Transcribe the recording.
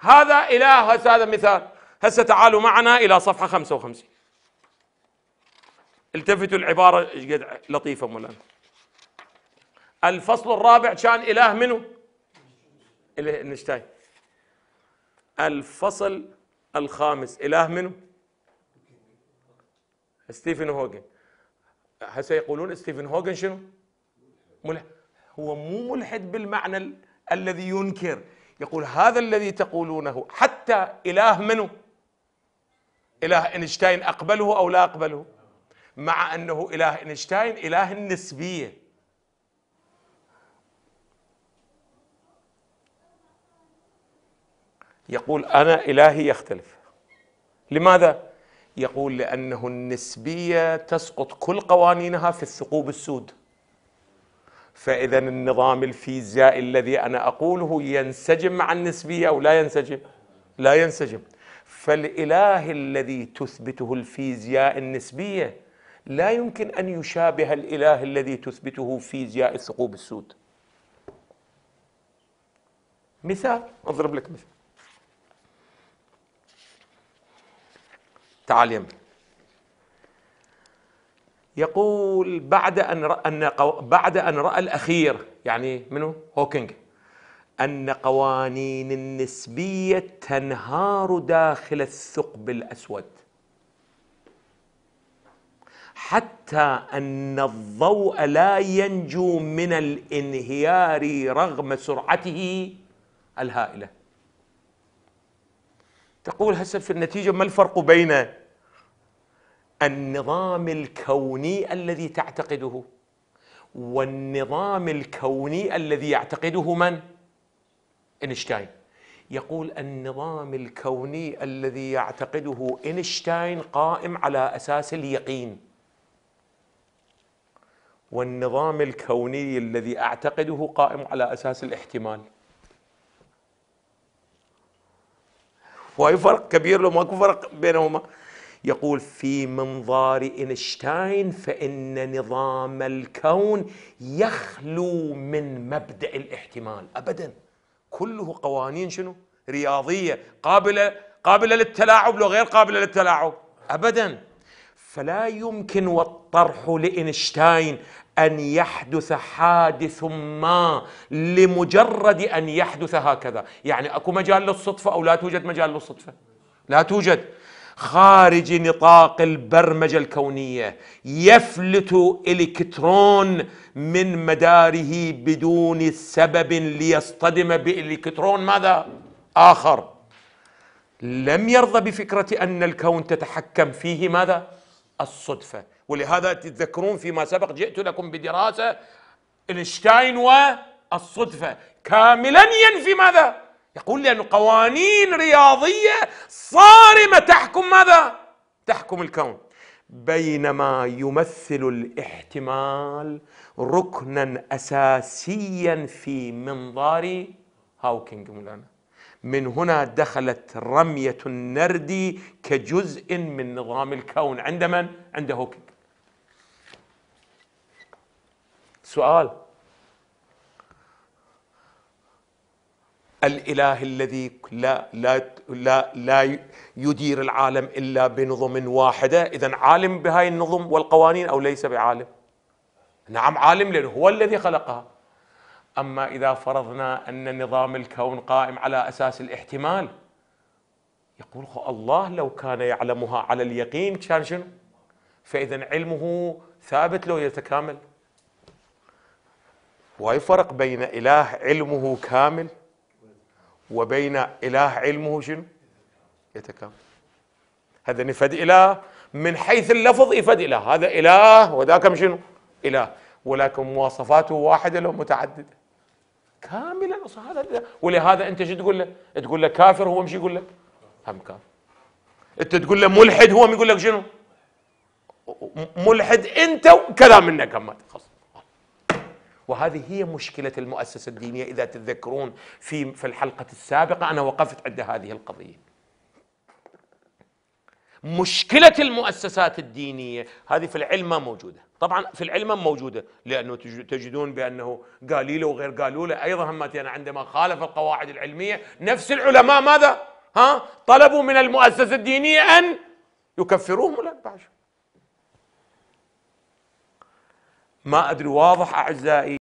هذا إله هذا مثال هسه تعالوا معنا إلى صفحة 55 التفتوا العبارة قد لطيفة مولانا الفصل الرابع كان إله منه نشتاي الفصل الخامس إله منه ستيفن هوجن هسه يقولون ستيفن هوجن شنو ملحد هو مو ملحد بالمعنى الذي ينكر يقول هذا الذي تقولونه حتى إله منه إله إينشتاين أقبله أو لا أقبله مع أنه إله إينشتاين إله النسبية يقول أنا إلهي يختلف لماذا؟ يقول لأنه النسبية تسقط كل قوانينها في الثقوب السود فإذا النظام الفيزيائي الذي أنا أقوله ينسجم مع النسبية أو لا ينسجم لا ينسجم فالإله الذي تثبته الفيزياء النسبية لا يمكن أن يشابه الإله الذي تثبته فيزياء الثقوب السود مثال أضرب لك مثال تعال يمين يقول بعد أن رأى أن بعد أن رأى الأخير يعني منو هوكينج أن قوانين النسبية تنهار داخل الثقب الأسود حتى أن الضوء لا ينجو من الانهيار رغم سرعته الهائلة تقول هسه في النتيجة ما الفرق بين النظام الكوني الذي تعتقده والنظام الكوني الذي يعتقده من؟ اينشتاين يقول النظام الكوني الذي يعتقده اينشتاين قائم على اساس اليقين والنظام الكوني الذي اعتقده قائم على اساس الاحتمال وهي فرق كبير لو ماكو فرق بينهما يقول في منظار إينشتاين فإن نظام الكون يخلو من مبدأ الاحتمال أبدا كله قوانين شنو رياضية قابلة قابلة للتلاعب لو غير قابلة للتلاعب أبدا فلا يمكن والطرح لإينشتاين أن يحدث حادث ما لمجرد أن يحدث هكذا يعني أكو مجال للصدفة أو لا توجد مجال للصدفة لا توجد خارج نطاق البرمجه الكونيه يفلت الكترون من مداره بدون سبب ليصطدم بالكترون ماذا اخر لم يرضى بفكره ان الكون تتحكم فيه ماذا الصدفه ولهذا تتذكرون فيما سبق جئت لكم بدراسه اينشتاين والصدفه كاملا ينفي ماذا يقول لأن قوانين رياضية صارمة تحكم ماذا؟ تحكم الكون بينما يمثل الاحتمال ركنا أساسيا في منظار هاوكينج مولانا من هنا دخلت رمية النرد كجزء من نظام الكون عند من؟ عند هوكينج سؤال الاله الذي لا لا لا لا يدير العالم الا بنظم واحده اذا عالم بهاي النظم والقوانين او ليس بعالم نعم عالم لانه هو الذي خلقها اما اذا فرضنا ان نظام الكون قائم على اساس الاحتمال يقول الله لو كان يعلمها على اليقين كان شنو فاذا علمه ثابت لو يتكامل واي فرق بين اله علمه كامل وبين إله علمه شنو يتكامل هذا نفد يعني إله من حيث اللفظ يفد إله هذا إله وذاك شنو إله ولكن مواصفاته واحدة لو متعددة كاملا هذا ولهذا انت شو تقول له؟ تقول له كافر هو مش يقول لك هم كافر انت تقول له ملحد هو يقول لك شنو؟ ملحد انت وكذا منك هم خلاص وهذه هي مشكلة المؤسسة الدينية إذا تتذكرون في في الحلقة السابقة أنا وقفت عند هذه القضية مشكلة المؤسسات الدينية هذه في العلم ما موجودة طبعا في العلم موجودة لأنه تجدون بأنه قاليله وغير قالوله أيضا همتي أنا عندما خالف القواعد العلمية نفس العلماء ماذا ها طلبوا من المؤسسة الدينية أن يكفروهم ولا ما أدري واضح أعزائي